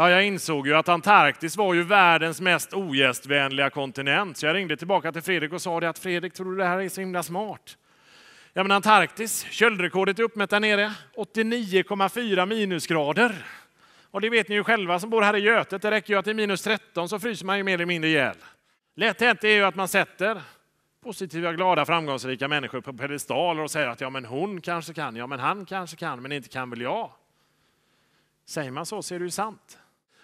Ja, jag insåg ju att Antarktis var ju världens mest ogästvänliga kontinent, så jag ringde tillbaka till Fredrik och sa det att Fredrik, tror du det här är så himla smart? Ja, men Antarktis, köldrekordet är uppmätt där nere, 89,4 minusgrader. Och det vet ni ju själva som bor här i Götet, det räcker ju att det är minus 13 så fryser man ju mer eller mindre ihjäl. Lätt hänt är ju att man sätter positiva, glada, framgångsrika människor på pedestaler och säger att ja, men hon kanske kan, ja, men han kanske kan, men inte kan väl jag. Säger man så så är det ju sant.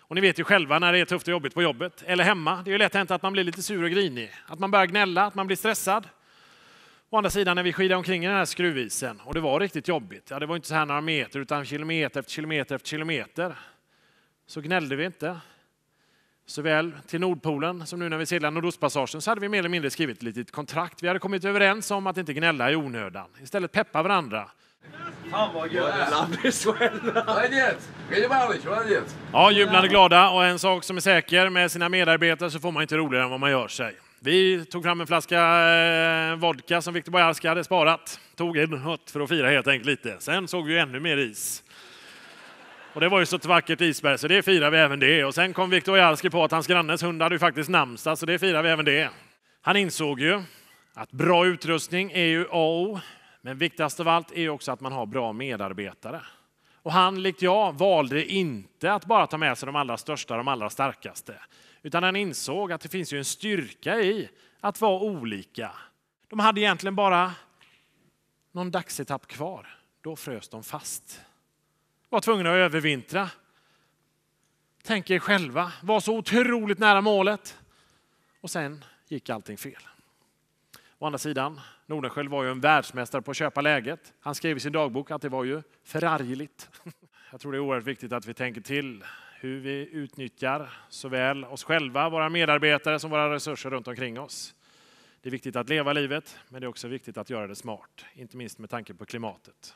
Och ni vet ju själva när det är tufft och jobbigt på jobbet eller hemma. Det är ju lätt hänt att man blir lite sur och grinig, att man börjar gnälla, att man blir stressad. Å andra sidan när vi skidade omkring i den här skruvisen och det var riktigt jobbigt, ja det var inte så här några meter utan kilometer efter kilometer efter kilometer, så gnällde vi inte. Såväl till Nordpolen som nu när vi seglar Nordostpassagen så hade vi mer eller mindre skrivit ett litet kontrakt. Vi hade kommit överens om att inte gnälla i onödan, istället peppa varandra Fan vad gött! Молодец! Грибалыч, молодец! Ja, jublande glada och en sak som är säker med sina medarbetare så får man inte roligare än vad man gör sig. Vi tog fram en flaska eh, vodka som Viktor Bojarski hade sparat. Tog en hutt för att fira helt enkelt lite. Sen såg vi ännu mer is. Och det var ju så ett vackert isberg så det firar vi även det. Och sen kom Viktor Bojarski på att hans grannes hund hade ju faktiskt namnsdag så det firar vi även det. Han insåg ju att bra utrustning är ju A och O. Men viktigast av allt är också att man har bra medarbetare. Och han, likt jag, valde inte att bara ta med sig de allra största, de allra starkaste. Utan han insåg att det finns ju en styrka i att vara olika. De hade egentligen bara någon dagsetapp kvar. Då frös de fast. Var tvungna att övervintra. Tänk er själva, var så otroligt nära målet. Och sen gick allting fel. Å andra sidan, Nordenskiöld var ju en världsmästare på att köpa läget. Han skrev i sin dagbok att det var ju förargligt. Jag tror det är oerhört viktigt att vi tänker till hur vi utnyttjar såväl oss själva, våra medarbetare som våra resurser runt omkring oss. Det är viktigt att leva livet, men det är också viktigt att göra det smart, inte minst med tanke på klimatet.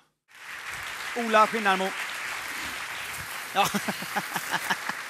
Ola Skinnarmo. Ja.